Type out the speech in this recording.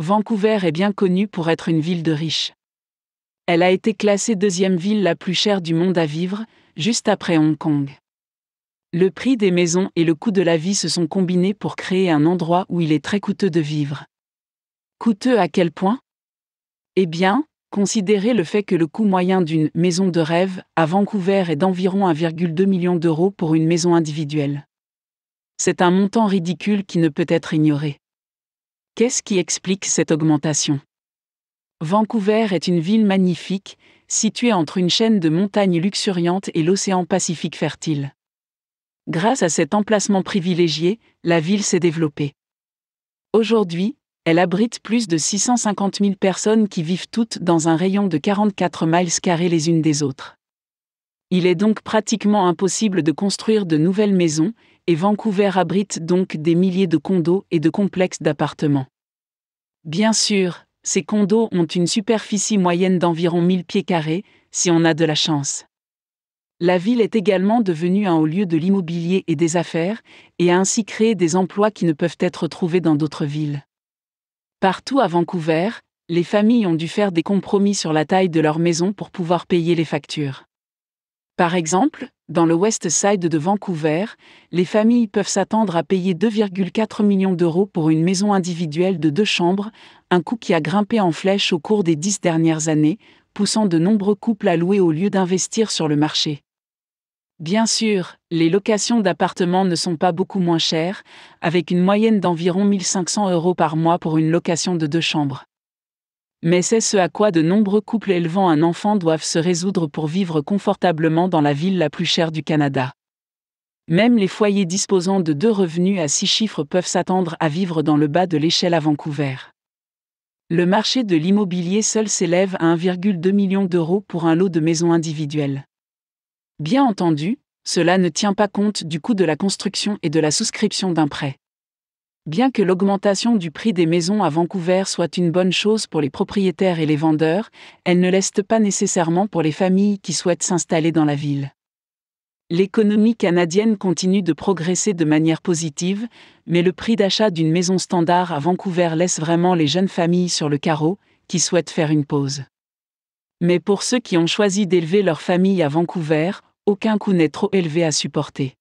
Vancouver est bien connue pour être une ville de riches. Elle a été classée deuxième ville la plus chère du monde à vivre, juste après Hong Kong. Le prix des maisons et le coût de la vie se sont combinés pour créer un endroit où il est très coûteux de vivre. Coûteux à quel point Eh bien, considérez le fait que le coût moyen d'une maison de rêve à Vancouver est d'environ 1,2 million d'euros pour une maison individuelle. C'est un montant ridicule qui ne peut être ignoré. Qu'est-ce qui explique cette augmentation Vancouver est une ville magnifique, située entre une chaîne de montagnes luxuriantes et l'océan Pacifique fertile. Grâce à cet emplacement privilégié, la ville s'est développée. Aujourd'hui, elle abrite plus de 650 000 personnes qui vivent toutes dans un rayon de 44 miles carrés les unes des autres. Il est donc pratiquement impossible de construire de nouvelles maisons, et Vancouver abrite donc des milliers de condos et de complexes d'appartements. Bien sûr, ces condos ont une superficie moyenne d'environ 1000 pieds carrés, si on a de la chance. La ville est également devenue un haut lieu de l'immobilier et des affaires, et a ainsi créé des emplois qui ne peuvent être trouvés dans d'autres villes. Partout à Vancouver, les familles ont dû faire des compromis sur la taille de leur maison pour pouvoir payer les factures. Par exemple, dans le West Side de Vancouver, les familles peuvent s'attendre à payer 2,4 millions d'euros pour une maison individuelle de deux chambres, un coût qui a grimpé en flèche au cours des dix dernières années, poussant de nombreux couples à louer au lieu d'investir sur le marché. Bien sûr, les locations d'appartements ne sont pas beaucoup moins chères, avec une moyenne d'environ 1500 euros par mois pour une location de deux chambres mais c'est ce à quoi de nombreux couples élevant un enfant doivent se résoudre pour vivre confortablement dans la ville la plus chère du Canada. Même les foyers disposant de deux revenus à six chiffres peuvent s'attendre à vivre dans le bas de l'échelle à Vancouver. Le marché de l'immobilier seul s'élève à 1,2 million d'euros pour un lot de maisons individuelles. Bien entendu, cela ne tient pas compte du coût de la construction et de la souscription d'un prêt. Bien que l'augmentation du prix des maisons à Vancouver soit une bonne chose pour les propriétaires et les vendeurs, elle ne l'est pas nécessairement pour les familles qui souhaitent s'installer dans la ville. L'économie canadienne continue de progresser de manière positive, mais le prix d'achat d'une maison standard à Vancouver laisse vraiment les jeunes familles sur le carreau, qui souhaitent faire une pause. Mais pour ceux qui ont choisi d'élever leur famille à Vancouver, aucun coût n'est trop élevé à supporter.